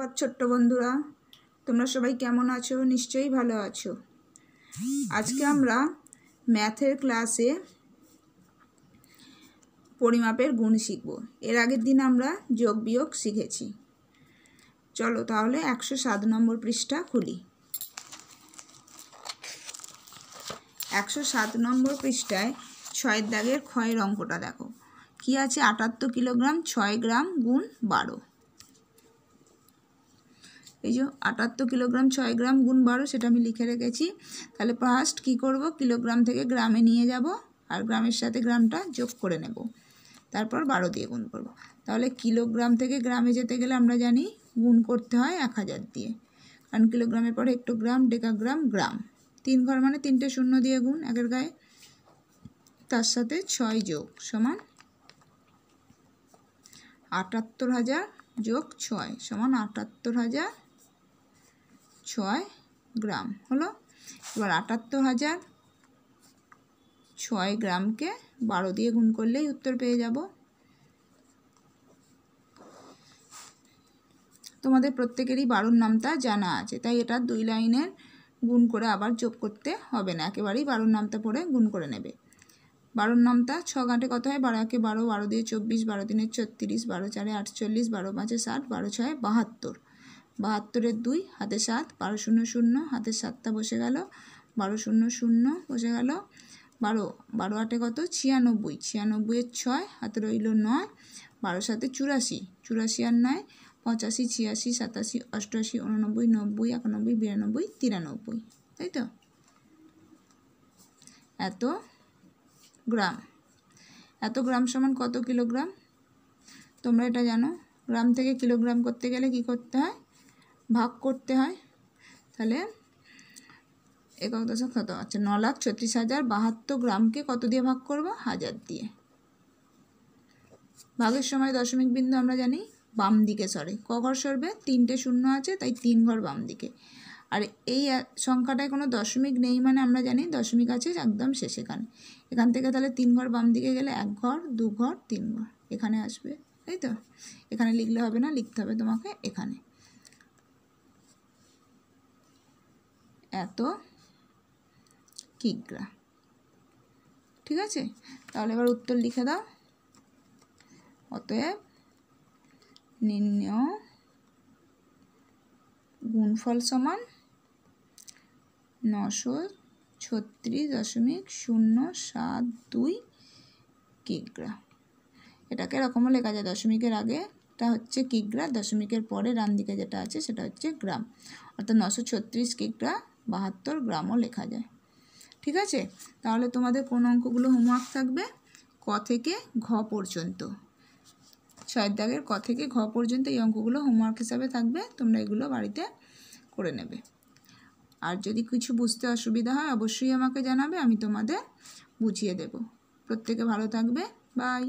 সুপ্রভাত ছোট্ট বন্ধুরা তোমরা সবাই কেমন আছো নিশ্চয়ই ভালো আছো আজকে আমরা ম্যাথের ক্লাসে পরিমাপের গুণ শিখব এর আগের দিন আমরা যোগ বিয়োগ শিখেছি চলো তাহলে একশো সাত নম্বর পৃষ্ঠা খুলি একশো সাত নম্বর পৃষ্ঠায় ছয়ের দাগের ক্ষয়ের অঙ্কটা দেখো কি আছে আটাত্তর কিলোগ্রাম ছয় গ্রাম গুণ বারো এই যে আটাত্তর কিলোগ্রাম ছয় গ্রাম গুণ বারো সেটা আমি লিখে রেখেছি তাহলে ফার্স্ট কি করব কিলোগ্রাম থেকে গ্রামে নিয়ে যাব আর গ্রামের সাথে গ্রামটা যোগ করে নেব তারপর বারো দিয়ে গুণ করব তাহলে কিলোগ্রাম থেকে গ্রামে যেতে গেলে আমরা জানি গুণ করতে হয় এক হাজার দিয়ে কারণ কিলোগ্রামের পরে ডেকা ডেকাগ্রাম গ্রাম তিন ঘর মানে তিনটে শূন্য দিয়ে গুণ একের গায়ে তার সাথে ছয় যোগ সমান আটাত্তর হাজার যোগ ছয় সমান আটাত্তর হাজার ছয় গ্রাম হলো এবার আটাত্তর হাজার ছয় গ্রামকে বারো দিয়ে গুণ করলেই উত্তর পেয়ে যাব তোমাদের প্রত্যেকেরই বারোর নামটা জানা আছে তাই এটা দুই লাইনের গুণ করে আবার যোগ করতে হবে না একেবারেই বারোর নামটা পড়ে গুণ করে নেবে বারোর নামটা ছ গাঁটে কত হয় বারো একে বারো বারো দিয়ে চব্বিশ বারো দিনের ছত্রিশ বারো চারে আটচল্লিশ বারো পাঁচে ষাট বারো ছয় বাহাত্তর বাহাত্তরের দুই হাতে সাত বারো শূন্য শূন্য হাতে সাতটা বসে গেল বারো শূন্য শূন্য বসে গেল বারো বারো আটে কত ছিয়ানব্বই ছিয়ানব্বইয়ের ছয় হাতে রইল নয় বারো সাথে চুরাশি চুরাশি আর নয় পঁচাশি ছিয়াশি সাতাশি অষ্টআশি উননব্বই নব্বই একানব্বই বিরানব্বই তিরানব্বই তাই তো এত গ্রাম এত গ্রাম সমান কত কিলোগ্রাম তোমরা এটা জানো গ্রাম থেকে কিলোগ্রাম করতে গেলে কি করতে হয় ভাগ করতে হয় তাহলে একক দশক শত আচ্ছা ন লাখ ছত্রিশ হাজার বাহাত্তর গ্রামকে কত দিয়ে ভাগ করব হাজার দিয়ে ভাগের সময় দশমিক বিন্দু আমরা জানি বাম দিকে সরে ক ঘর সরবে তিনটে শূন্য আছে তাই তিন ঘর বাম দিকে আর এই সংখ্যাটায় কোনো দশমিক নেই মানে আমরা জানি দশমিক আছে একদম শেষ এখানে এখান থেকে তাহলে তিন ঘর বাম দিকে গেলে এক ঘর দু ঘর তিন ঘর এখানে আসবে তাই তো এখানে লিখলে হবে না লিখতে হবে তোমাকে এখানে এত কিগ্রা ঠিক আছে তাহলে এবার উত্তর লিখে দাও অতএব নির্ণয় গুণফল সমান নশো ছত্রিশ দশমিক শূন্য সাত দুই কিগ্রা এটাকে এরকমও লেখা যায় দশমিকের আগে তা হচ্ছে কিগ্রা দশমিকের পরে রান দিকে যেটা আছে সেটা হচ্ছে গ্রাম অর্থাৎ নশো ছত্রিশ কিগ্রা বাহাত্তর গ্রামও লেখা যায় ঠিক আছে তাহলে তোমাদের কোন অঙ্কগুলো হোমওয়ার্ক থাকবে ক থেকে ঘ পর্যন্ত ছয়ের দাগের ক থেকে ঘ পর্যন্ত এই অঙ্কগুলো হোমওয়ার্ক হিসাবে থাকবে তোমরা এগুলো বাড়িতে করে নেবে আর যদি কিছু বুঝতে অসুবিধা হয় অবশ্যই আমাকে জানাবে আমি তোমাদের বুঝিয়ে দেব প্রত্যেকে ভালো থাকবে বাই